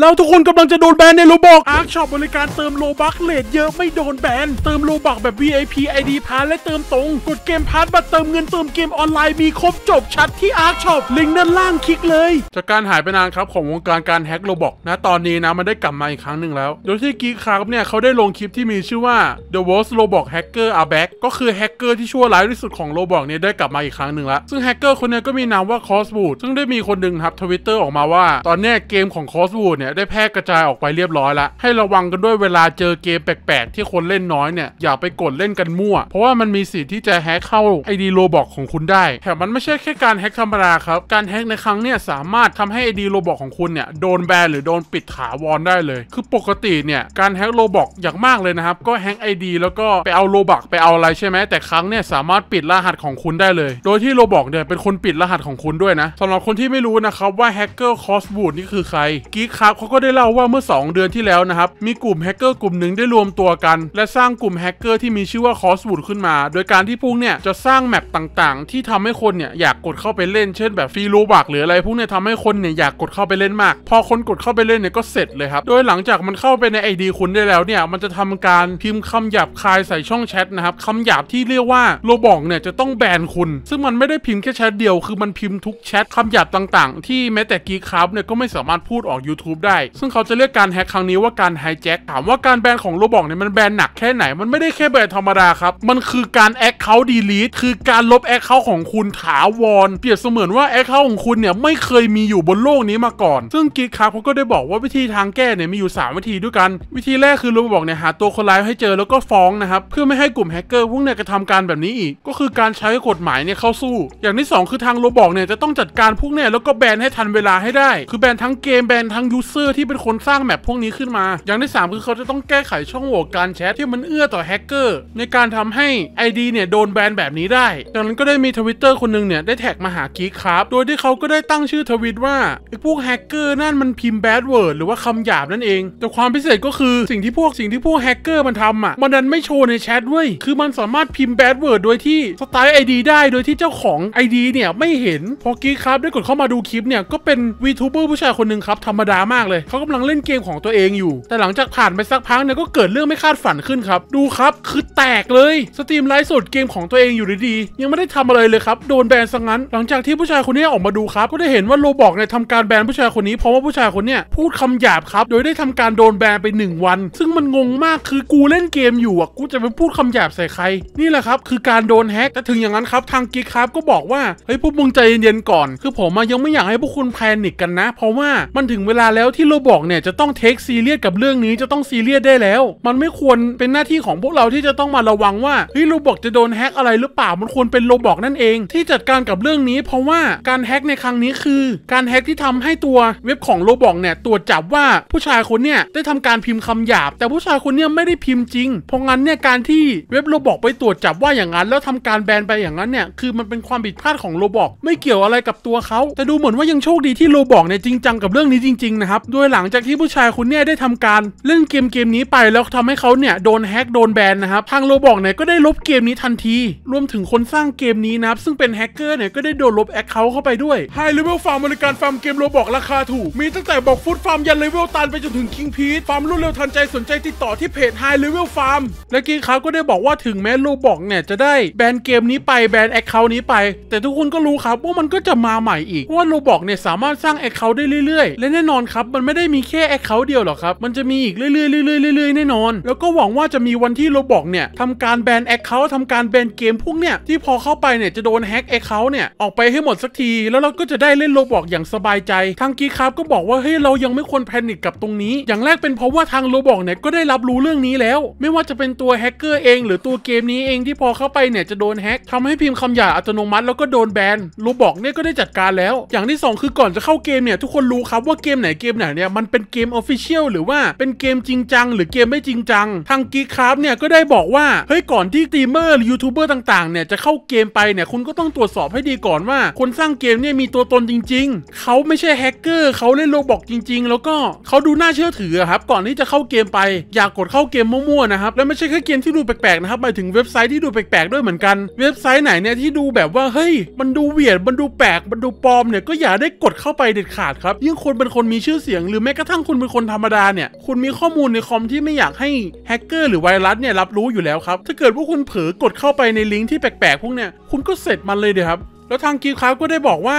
เราทุกคนกำลังจะโดนแบนในโลบอกอาร์คช็อปบริการเติมโลบักเลดเยอะไม่โดนแบน เติมโลบักแบบ VIP ID พาและเติมตรง กดเกมพาร์ทบัตรเติมเงินเติมเกมออนไลน์มีครบจบชัดที่อาร์คช็อปลิงก์ด้านล่างคลิกเลยจากการหายไปนานครับของวงการการแฮกโลบอกนะตอนนี้นะมันได้กลับมาอีกครั้งหนึ่งแล้ว โดยที่กีครับเนี่ยเขาได้ลงคลิปที่มีชื่อว่า The Worst Roblox Hacker Are Back ก็คือแฮกเกอร์ที่ชั่วร้ายที่สุดของโลบอกเนี่ยได้กลับมาอีกครั้งหนึ่งแล้วซึ่งแฮกเกอร์คนนี้ก็มีนามว่าคอสบูดซึ่งได้มีคนหนึ่งครับทวิตเตอร์ออกมาว่า ตอนนี้เกมของคอสบูดเนี่ยี่ยได้แพร่กระจายออกไปเรียบร้อยละให้ระวังกันด้วยเวลาเจอเกมแปลกๆที่คนเล่นน้อยเนี่ยอย่าไปกดเล่นกันมั่วเพราะว่ามันมีสิทธิ์ที่จะแฮกเข้าไอดีโรบอกของคุณได้แถมมันไม่ใช่แค่การแฮกธรรมดาครับการแฮกในครั้งเนี่ยสามารถทำให้ไอดีโรบอกของคุณเนี่ยโดนแบนหรือโดนปิดถาวรได้เลย คือปกติเนี่ยการแฮกโรบอกอย่างมากเลยนะครับก็แฮกไอดีแล้วก็ไปเอาโรบอกไปเอาอะไร ใช่ไหมแต่ครั้งเนี่ยสามารถปิดรหัสของคุณได้เลยโดยที่โรบอกเนี่ยเป็นคนปิดรหัสของคุณด้วยนะสำหรับคนที่ไม่รู้นะครับว่าแฮกเกอร์คอสบูดนี่คือใครกกคาเขาก็ได้เล่าว่าเมื่อ 2 เดือนที่แล้วนะครับมีกลุ่มแฮกเกอร์กลุ่มหนึ่งได้รวมตัวกัน และสร้างกลุ่มแฮกเกอร์ที่มีชื่อว่าคอสบูดขึ้นมา โดยการที่พวกเนี่ยจะสร้างแมปต่างๆ ที่ทำให้คนเนี่ยอยากกดเข้าไปเล่นเช่น แบบฟรีลูบักหรืออะไรพวกเนี่ยทำให้คนเนี่ยอยากกดเข้าไปเล่นมากพอคนกดเข้าไปเล่นเนี่ยก็เสร็จเลยครับ โดยหลังจากมันเข้าไปในไอดีคุณได้แล้วเนี่ยมันจะทำการพิมพ์คำหยาบคายใส่ช่องแชทนะครับคำหยาบที่เรียกว่าโลบอกเนี่ยจะต้องแบนคุณ ซึ่งมันไม่ได้พิมพ์แค่แชทเดียว คือมันพิมพ์ทุกแชทคำหยาบต่าง ๆ ที่แม้แต่กีคับเนี่ยก็ไม่สามารถพูดออก YouTube ได้ซึ่งเขาจะเรียกการแฮกครั้งนี้ว่าการไฮแจ็คถามว่าการแบนของโรบอกเนี่ยมันแบนหนักแค่ไหน มันไม่ได้แค่แบนธรรมดาครับ มันคือการแอคเคาท์ดีลีทคือการลบแอคเคาท์ของคุณถาวรเปรียบเสมือนว่าแอคเคาท์ของคุณเนี่ย ไม่เคยมีอยู่บนโลกนี้มาก่อน ซึ่งกิกครับเขาก็ได้บอกว่าวิธีทางแก้เนี่ยมีอยู่ 3 วิธีด้วยกัน วิธีแรกคือโรบอกเนี่ยหาตัวคนร้ายให้เจอแล้วก็ฟ้องนะครับเพื่อไม่ให้กลุ่มแฮกเกอร์พวกเนี่ยกระทำการแบบนี้อีกก็คือการใช้กฎหมายเนี่ยเข้าสู้ อย่างที่ 2 คือทางโรบอกเนี่ยจะต้องจัดการพวกเนี่ยแล้วก็แบนให้ทันเวลาให้ได้คือแบนทั้งเกมแบนทั้งยูเอร์ที่เป็นคนสร้างแมปพวกนี้ขึ้นมา อย่างที่3คือเขาจะต้องแก้ไขช่องโหว่การแชทที่มันเอื้อต่อแฮกเกอร์ ในการทำให้ ID เนี่ยโดนแบนแบบนี้ได้จากนั้นก็ได้มีทวิตเตอร์คนหนึ่งเนี่ยได้แท็กมาหากีครับ โดยที่เขาก็ได้ตั้งชื่อทวิตว่าไอ้พวกแฮกเกอร์นั่นมันพิมพ์แบดเวิร์ดหรือว่าคำหยาบนั่นเอง แต่ความพิเศษก็คือสิ่งที่พวกสิ่งที่พวกแฮกเกอร์มันทำอ่ะมันดันไม่โชว์ในแชทด้วยคือมันสามารถพิมพ์แบดเวิร์ดโดยที่สไตล์ไอดีได้โดยที่เจ้าของ ID เนี่ยไม่เห็นพอกีครับได้กดเข้ามาดูคลิปเนี่ยก็เป็นวีทูเบอร์ผู้ชายคนหนึ่งครับธรรมดามากเลยเขากำลังเล่นเกมของตัวเองอยู่ แต่หลังจากผ่านไปสักพักเนี่ย ก็เกิดเรื่องไม่คาดฝันขึ้นครับ ดูครับคือแตกเลยสตรีมไลฟ์สดเกมของตัวเองอยู่ดีๆ ยังไม่ได้ทำอะไรเลยครับโดนแบนซะงั้น หลังจากที่ผู้ชายคนนี้ออกมาดูครับ ก็ได้เห็นว่าโรบอกเนี่ยทำการแบนผู้ชายคนนี้ เพราะว่าผู้ชายคนนี้พูดคำหยาบครับโดยได้ทำการโดนแบนไป1วันซึ่งมันงงมากคือกูเล่นเกมอยู่อ่ะกูจะไปพูดคำหยาบใส่ใครนี่แหละครับคือการโดนแฮ็กแต่ถึงอย่างนั้นครับทางกิ๊กครับก็บอกว่าเฮ้ยพวกมึงใจเย็นๆก่อน คือผมยังไม่อยากให้พวกคุณแพนิกกันนะ เพราะว่ามันถึงเวลาแล้วที่เราบอกเนี่ยจะต้องเทคซีเรียสกับเรื่องนี้จะต้องซีเรียสได้แล้ว มันไม่ควรเป็นหน้าที่ของพวกเราที่จะต้องมาระวังว่าเฮ้ยโรบอกจะโดนแฮกอะไรหรือเปล่ามันควรเป็นโรบอกนั่นเองที่จัดการกับเรื่องนี้เพราะว่าการแฮกในครั้งนี้คือการแฮกที่ทำให้ตัวเว็บของโรบอกเนี่ยตรวจจับว่าผู้ชายคนเนี่ยได้ทำการพิมพ์คำหยาบแต่ผู้ชายคนเนี่ยไม่ได้พิมพ์จริงเพราะงั้นเนี่ยการที่เว็บโรบอกไปตรวจจับว่าอย่างนั้น แล้วทำการแบนไปอย่างนั้นเนี่ยคือมันเป็นความผิดพลาดของโรบอกไม่เกี่ยวอะไรกับตัวเขาแต่ดูเหมือนว่ายังโชคดีที่โรบอกเนี่ยจริงจังกับเรื่องนี้จริงๆนะครับโดยหลังจากที่ผู้ชายคุณเนี่ยได้ทำการ เล่นเกมเกมนี้ไปแล้วทำให้เขาเนี่ยโดนแฮกโดนแบนนะครับ ทางโลบอกเนี่ยก็ได้ลบเกมนี้ทันที รวมถึงคนสร้างเกมนี้นะครับ ซึ่งเป็นแฮกเกอร์เนี่ยก็ได้โดนลบแอคเคาท์เข้าไปด้วยไฮเลเวลฟาร์มบริการฟาร์มเกมโลบอกราคาถูก มีตั้งแต่บอกฟุตฟาร์มยันเลเวลตันไปจนถึงคิงพีทฟาร์มรวดเร็วทันใจสนใจติดต่อที่เพจไฮเลเวลฟาร์มและกีเขาก็ได้บอกว่าถึงแม้โลบอกเนี่ยจะได้แบนเกมนี้ไปแบนแอคเคาท์นี้ไปแต่ทุกคนก็รู้ครับว่ามันก็จะมาใหม่อีก ว่าโลบอกเนี่ยสามารถสร้างแอคเคาท์ได้เรื่อย ๆ และแน่นอนครับมันไม่ได้มีแค่แอคเคาท์เดียวหรอกครับ มันจะมีอีกเรื่อยๆเรื่อยๆเรื่อยๆแน่นอน แล้วก็หวังว่าจะมีวันที่โรบอกเนี่ยทำการแบนแอคเคาท์ทำการแบนเกมพวกเนี่ยที่พอเข้าไปเนี่ย จะโดนแฮ็กแอคเคาท์เนี่ย ออกไปให้หมดสักที แล้วเราก็จะได้เล่นโรบอกอย่างสบายใจ ทางกีครับก็บอกว่า เฮ้ยเรายังไม่ควรแพนิคกับตรงนี้ อย่างแรกเป็นเพราะว่าทางโรบอกเนี่ยก็ได้รับรู้เรื่องนี้แล้ว ไม่ว่าจะเป็นตัวแฮกเกอร์เองหรือตัวเกมนี้เองที่พอเข้าไปเนี่ยจะโดนแฮกทำให้พิมพ์คำหยาอัตโนมัติแล้วก็โดนแบนโรบอกเนี่ยก็ได้จัดการแล้วอย่างที่ 2 คือก่อนจะเข้าเกมเนี่ยทุกคนรู้ครับว่าเกมไหนเกมน่ะเนี่ยมันเป็นเกมออฟฟิเชียลหรือว่าเป็นเกมจริงจัง หรือเกมไม่จริงจัง ทางกีคราฟเนี่ยก็ได้บอกว่าเฮ้ยก่อนที่ตีเมอร์หรือยูทูบเบอร์ต่างๆเนี่ยจะเข้าเกมไปเนี่ยคุณก็ต้องตรวจสอบให้ดีก่อนว่า คนสร้างเกมเนี่ยมีตัวตนจริง ๆเขาไม่ใช่แฮกเกอร์เขาเล่นโลบอกจริง ๆ แล้วก็เขาดูน่าเชื่อถือครับ ก่อนที่จะเข้าเกมไป อย่ากกดเข้าเกมมั่วๆนะครับแล้วไม่ใช่แค่เกมที่ดูแปลกๆนะครับไปถึงเว็บไซต์ที่ดูแปลกๆด้วยเหมือนกัน เว็บไซต์ไหนเนี่ยที่ดูแบบว่าเฮ้ยมันดูเวียดมันดูแปลกมันดูปลอมเนี่ยก็อย่าได้กดเข้าไปเด็ดขาดครับยิ่งคนเป็นคนมีชื่อเสสียงหรือแม้กระทั่งคุณเป็นคนธรรมดาเนี่ย คุณมีข้อมูลในคอมที่ไม่อยากให้ แฮกเกอร์หรือไวรัสเนี่ย รับรู้อยู่แล้วครับ ถ้าเกิดว่าคุณเผลอกดเข้าไปในลิงก์ที่แปลกๆ พวกเนี่ย คุณก็เสร็จมันเลยเดี๋ยวครับ แล้วทางกีคลาวก็ได้บอกว่า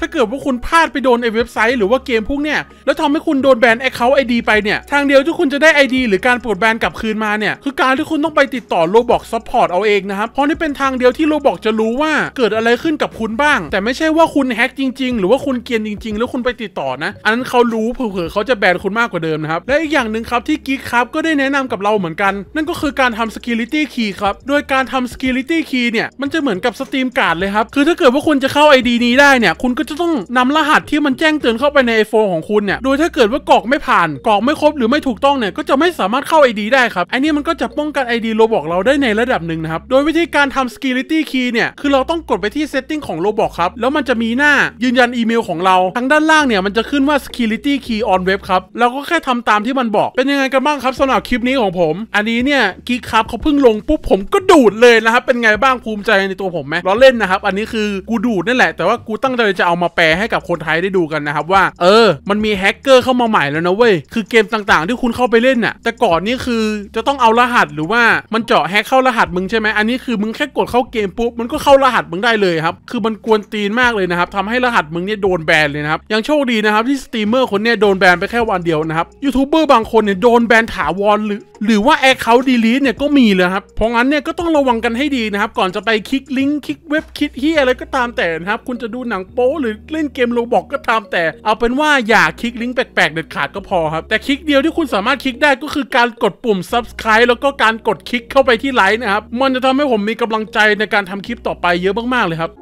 ถ้าเกิดว่าคุณพลาดไปโดนไอเว็บไซต์หรือว่าเกมพวกเนี้ยแล้วทำให้คุณโดนแบนแอคเคาท์ไอดีไปเนี่ยทางเดียวที่คุณจะได้ไอดีหรือการปลดแบนกลับคืนมาเนี่ยคือการที่คุณต้องไปติดต่อโลบอกซัพพอร์ตเอาเองนะครับเพราะนี่เป็นทางเดียวที่โลบอกจะรู้ว่าเกิดอะไรขึ้นกับคุณบ้าง แต่ไม่ใช่ว่าคุณแฮกจริงๆ หรือว่าคุณเกียนจริง ๆ แล้วคุณไปติดต่อนะ อันนั้นเขารู้เผื่อเขาจะแบนคุณมากกว่าเดิมนะครับและอีกอย่างหนึ่งครับที่กิ๊กครับก็ได้แนะนำกับเราเหมือนกันนั่นก็คือการทำ security key ครับโดยการทำ security key เนี่ยมันจะเหมือนกับสตรีมการ์ดเลยครับคือถ้าเกิดว่าคุณจะเข้า ID นี้ได้เนี่ยคุณก็็จะต้องนำรหัสที่มันแจ้งเตือนเข้าไปในไอโฟนของคุณเนี่ย โดยถ้าเกิดว่ากรอกไม่ผ่านกรอกไม่ครบหรือไม่ถูกต้องเนี่ย ก็จะไม่สามารถเข้า ID ได้ครับไอนี้มันก็จะป้องกัน ID โรบอกเราได้ในระดับหนึ่งนะครับ โดยวิธีการทำ security key เนี่ย คือเราต้องกดไปที่ setting ของโรบอกครับ แล้วมันจะมีหน้ายืนยันอีเมลของเราทางด้านล่างเนี่ยมันจะขึ้นว่า security key on web ครับ เราก็แค่ทำตามที่มันบอก เป็นยังไงกันบ้างครับสำหรับคลิปนี้ของผม อันนี้เนี่ยกิ๊กครับเขาเพิ่งลงปุ๊บผมก็ดูดเลยนะครับเป็นไงบ้างภูมิใจในตัวผมไหมเราเล่นนะครับอันนี้คือกูดูดนั่นแหละแต่ว่ากูตั้งใจจะเอาเอามาแปลให้กับคนไทยได้ดูกันนะครับว่าเออมันมีแฮกเกอร์เข้ามาใหม่แล้วนะเว้ยคือเกมต่างๆ ที่คุณเข้าไปเล่นน่ะแต่ก่อนนี่คือจะต้องเอารหัสหรือว่ามันเจาะแฮกเข้ารหัสมึงใช่ไหมอันนี้คือมึงแค่กดเข้าเกมปุ๊บมันก็เข้ารหัสมึงได้เลยครับคือมันกวนตีนมากเลยนะครับทำให้รหัสมึงเนี่ยโดนแบนเลยนะครับยังโชคดีนะครับที่สตรีมเมอร์คนเนี่ยโดนแบนไปแค่วันเดียวนะครับยูทูบเบอร์บางคนเนี่ยโดนแบนถาวรหรือหรือว่าแอคเคาท์ดีลีทเนี่ยก็มีเลยครับเพราะงั้นเนี่ยก็ต้องระวังกันให้ดีนะครับก่อนจะไปคลิกลิงก์คลิกเว็บคลิกเฮียอะไรก็ตามแต่นะครับคุณจะดูหนังโป๊หรือเล่นเกมโลบอกก็ตามแต่เอาเป็นว่าอย่าคลิกลิงก์แปลกๆเด็ดขาดก็พอครับ แต่คลิกเดียวที่คุณสามารถคลิกได้ก็คือการกดปุ่ม subscribe แล้วก็การกดคลิกเข้าไปที่ไลค์นะครับ มันจะทำให้ผมมีกำลังใจในการทำคลิปต่อไปเยอะมากๆเลยครับ